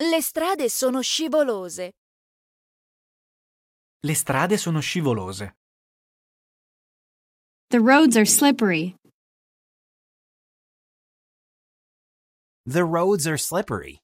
Le strade sono scivolose. Le strade sono scivolose. The roads are slippery. The roads are slippery.